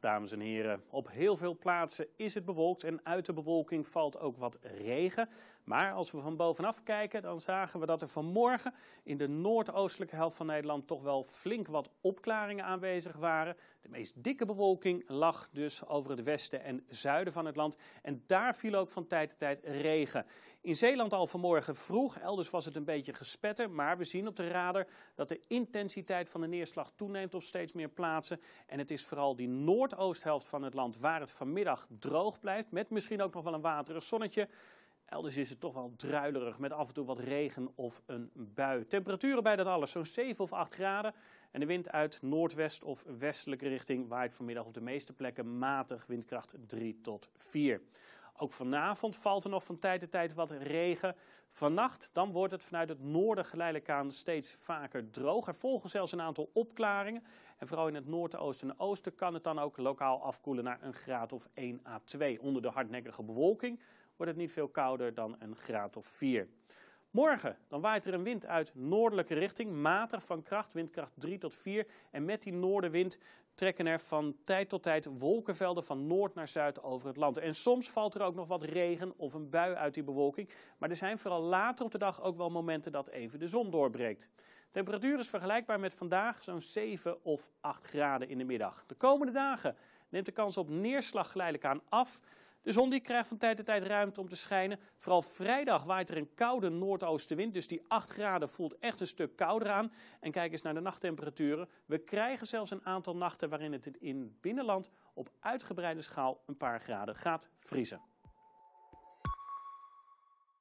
dames en heren. Op heel veel plaatsen is het bewolkt en uit de bewolking valt ook wat regen. Maar als we van bovenaf kijken, dan zagen we dat er vanmorgen in de noordoostelijke helft van Nederland toch wel flink wat opklaringen aanwezig waren. De meest dikke bewolking lag dus over het westen en zuiden van het land. En daar viel ook van tijd tot tijd regen. In Zeeland al vanmorgen vroeg, elders was het een beetje gespetter. Maar we zien op de radar dat de intensiteit van de neerslag toeneemt op steeds meer plaatsen. En het is vooral die noord noordoosthelft van het land, waar het vanmiddag droog blijft, met misschien ook nog wel een waterig zonnetje. Elders is het toch wel druilerig met af en toe wat regen of een bui. Temperaturen bij dat alles zo'n 7 of 8 graden. En de wind uit noordwest of westelijke richting waait vanmiddag op de meeste plekken matig windkracht 3 tot 4. Ook vanavond valt er nog van tijd tot tijd wat regen. Vannacht dan wordt het vanuit het noorden geleidelijk aan steeds vaker droger. volgen zelfs een aantal opklaringen. En vooral in het noordoosten en oosten kan het dan ook lokaal afkoelen naar een graad of 1 à 2. Onder de hardnekkige bewolking wordt het niet veel kouder dan een graad of 4. Morgen dan waait er een wind uit noordelijke richting, matig van kracht, windkracht 3 tot 4. En met die noordenwind trekken er van tijd tot tijd wolkenvelden van noord naar zuid over het land. En soms valt er ook nog wat regen of een bui uit die bewolking. Maar er zijn vooral later op de dag ook wel momenten dat even de zon doorbreekt. De temperatuur is vergelijkbaar met vandaag, zo'n 7 of 8 graden in de middag. De komende dagen neemt de kans op neerslag geleidelijk aan af. De zon die krijgt van tijd tot tijd ruimte om te schijnen. Vooral vrijdag waait er een koude noordoostenwind. Dus die 8 graden voelt echt een stuk kouder aan. En kijk eens naar de nachttemperaturen. We krijgen zelfs een aantal nachten waarin het in binnenland op uitgebreide schaal een paar graden gaat vriezen.